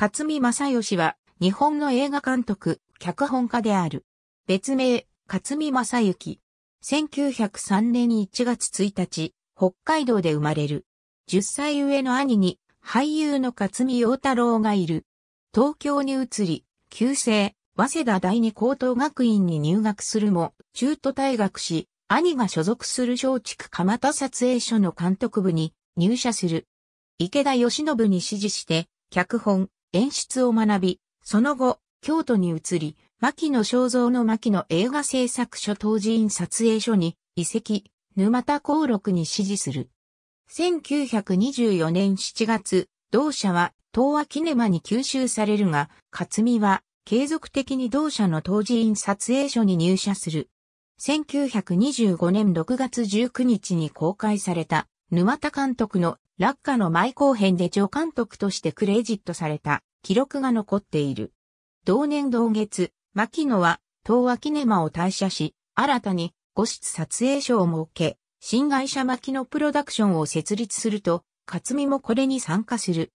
勝見正義は、日本の映画監督、脚本家である。別名、勝見正幸。1903年1月1日、北海道で生まれる。10歳上の兄に、俳優の勝見陽太郎がいる。東京に移り、旧制、早稲田第二高等学院に入学するも、中途退学し、兄が所属する松竹蒲田撮影所の監督部に入社する。池田義信に指示して、脚本、演出を学び、その後、京都に移り、牧野正造の牧野映画制作所当時院撮影所に移籍、沼田公録に指示する。1924年7月、同社は東亜キネマに吸収されるが、勝美は継続的に同社の当時院撮影所に入社する。1925年6月19日に公開された沼田監督の落下の前後編で助監督としてクレジットされた記録が残っている。同年同月、牧野は東亜キネマを退社し、新たに五室撮影所を設け、新会社牧野プロダクションを設立すると、勝美もこれに参加する。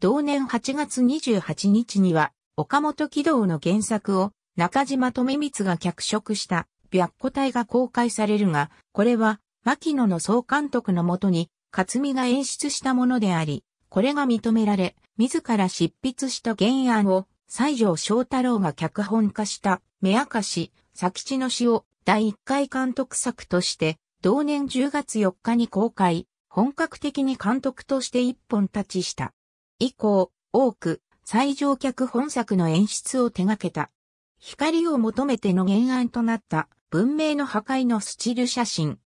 同年8月28日には、岡本軌道の原作を中島富光が脚色した白虎隊が公開されるが、これは牧野の総監督のもとに、勝実が演出したものであり、これが認められ、自ら執筆した原案を、西条翔太郎が脚本化した、目明かし、佐吉の詩を第1回監督作として、同年10月4日に公開、本格的に監督として一本立ちした。以降、多く、最上脚本作の演出を手掛けた。光を求めての原案となった、文明の破壊のスチル写真、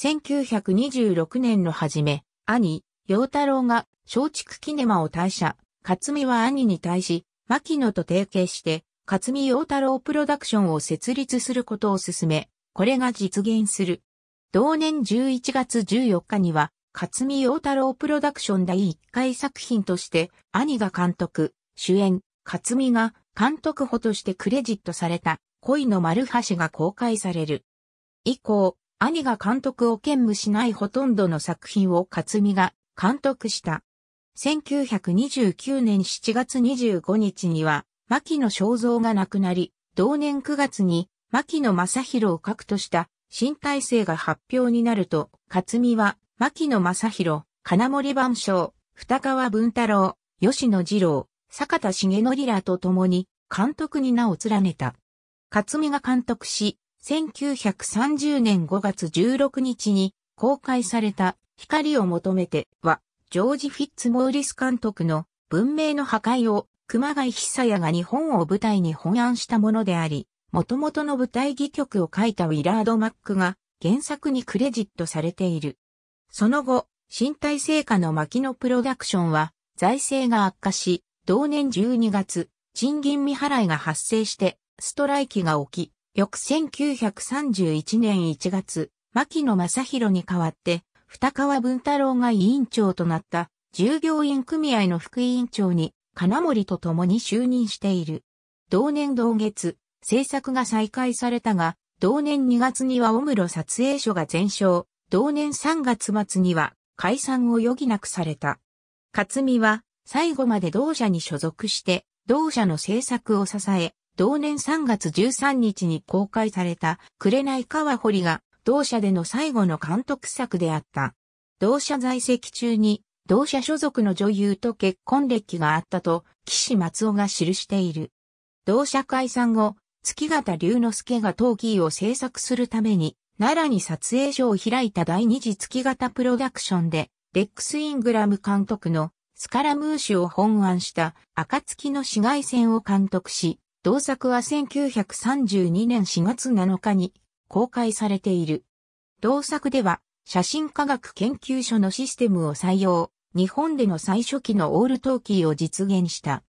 1926年の初め、兄、陽太郎が松竹キネマを退社、勝美は兄に対し、牧野と提携して、勝美陽太郎プロダクションを設立することを進め、これが実現する。同年11月14日には、勝美陽太郎プロダクション第1回作品として、兄が監督、主演、勝美が監督補としてクレジットされた、恋の丸橋が公開される。以降、兄が監督を兼務しないほとんどの作品を勝美が監督した。1929年7月25日には、牧野正造が亡くなり、同年9月に牧野正宏を核とした新体制が発表になると、勝美は牧野正宏、金森万象、二川文太郎、吉野二郎、坂田重則らと共に監督に名を連ねた。勝美が監督し、1930年5月16日に公開された光を求めては、ジョージ・フィッツ・モーリス監督の文明の破壊を熊谷久也が日本を舞台に翻案したものであり、元々の舞台戯曲を書いたウィラード・マックが原作にクレジットされている。その後、身体成果の牧野プロダクションは財政が悪化し、同年12月、賃金未払いが発生してストライキが起き、翌1931年1月、牧野正宏に代わって、二川文太郎が委員長となった従業員組合の副委員長に金森と共に就任している。同年同月、制作が再開されたが、同年2月にはオムロ撮影所が全焼、同年3月末には解散を余儀なくされた。勝美は最後まで同社に所属して、同社の制作を支え、同年3月13日に公開された、紅川堀が、同社での最後の監督作であった。同社在籍中に、同社所属の女優と結婚歴があったと、岸松尾が記している。同社解散後、月形龍之介が陶器を制作するために、奈良に撮影所を開いた第二次月形プロダクションで、レックス・イングラム監督のスカラムーシュを本案した暁の紫外線を監督し、同作は1932年4月7日に公開されている。同作では、写真科学研究所のシステムを採用、日本での最初期のオールトーキーを実現した。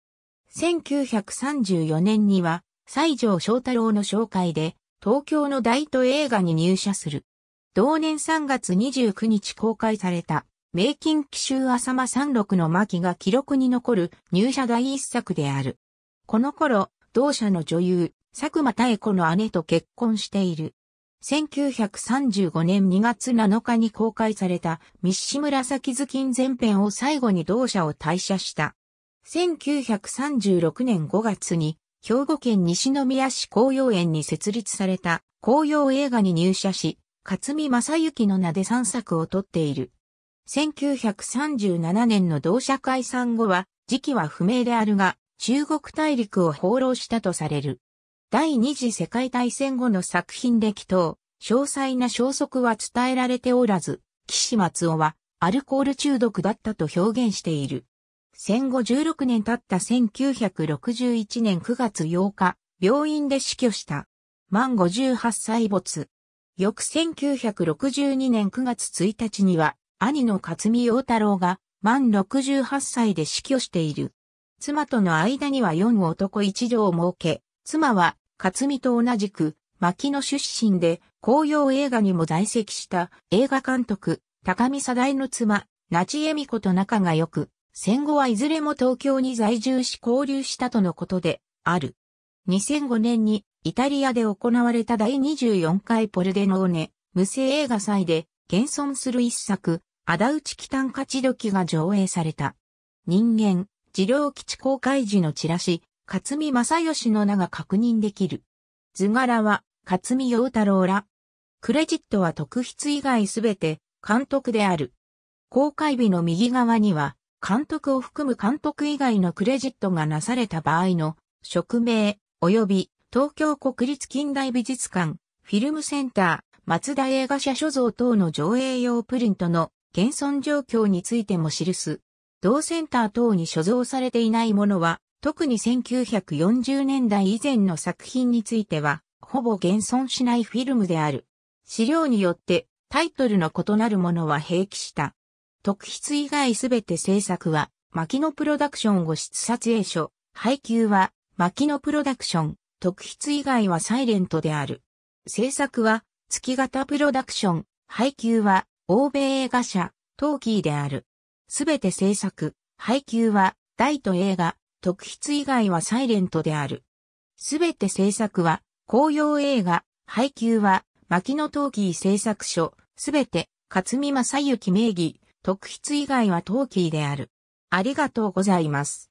1934年には、西条翔太郎の紹介で、東京の大都映画に入社する。同年3月29日公開された、名金奇襲浅間三六の巻が記録に残る入社第一作である。この頃、同社の女優、佐久間妙子の姉と結婚している。1935年2月7日に公開されたミッシ紫頭巾前編を最後に同社を退社した。1936年5月に兵庫県西宮市紅葉園に設立された紅葉映画に入社し、勝見正幸の名で3作を撮っている。1937年の同社解散後は時期は不明であるが、中国大陸を放浪したとされる。第二次世界大戦後の作品歴等、詳細な消息は伝えられておらず、岸松尾はアルコール中毒だったと表現している。戦後16年経った1961年9月8日、病院で死去した。満58歳没。翌1962年9月1日には、兄の勝見陽太郎が満68歳で死去している。妻との間には4男1女を設け、妻は、勝美と同じく、牧野出身で、紅葉映画にも在籍した映画監督、高見貞の妻、夏智恵美子と仲が良く、戦後はいずれも東京に在住し交流したとのことで、ある。2005年にイタリアで行われた第24回ポルデノーネ無声映画祭で現存する一作、仇討ち帰還勝ちきが上映された。人間、治療基地公開時のチラシ、勝見正義の名が確認できる。図柄は、勝見陽太郎ら。クレジットは特筆以外すべて、監督である。公開日の右側には、監督を含む監督以外のクレジットがなされた場合の、職名、及び、東京国立近代美術館、フィルムセンター、松田映画社所蔵等の上映用プリントの現存状況についても記す。同センター等に所蔵されていないものは、特に1940年代以前の作品については、ほぼ現存しないフィルムである。資料によってタイトルの異なるものは併記した。特筆以外すべて制作は、牧野プロダクションを出撮影所、配給は、牧野プロダクション、特筆以外はサイレントである。制作は、月型プロダクション、配給は、欧米映画社、トーキーである。すべて制作、配給は、大と映画、特筆以外はサイレントである。すべて制作は、紅葉映画、配給は、牧野陶器製作所、すべて、勝見正幸名義、特筆以外は陶器である。ありがとうございます。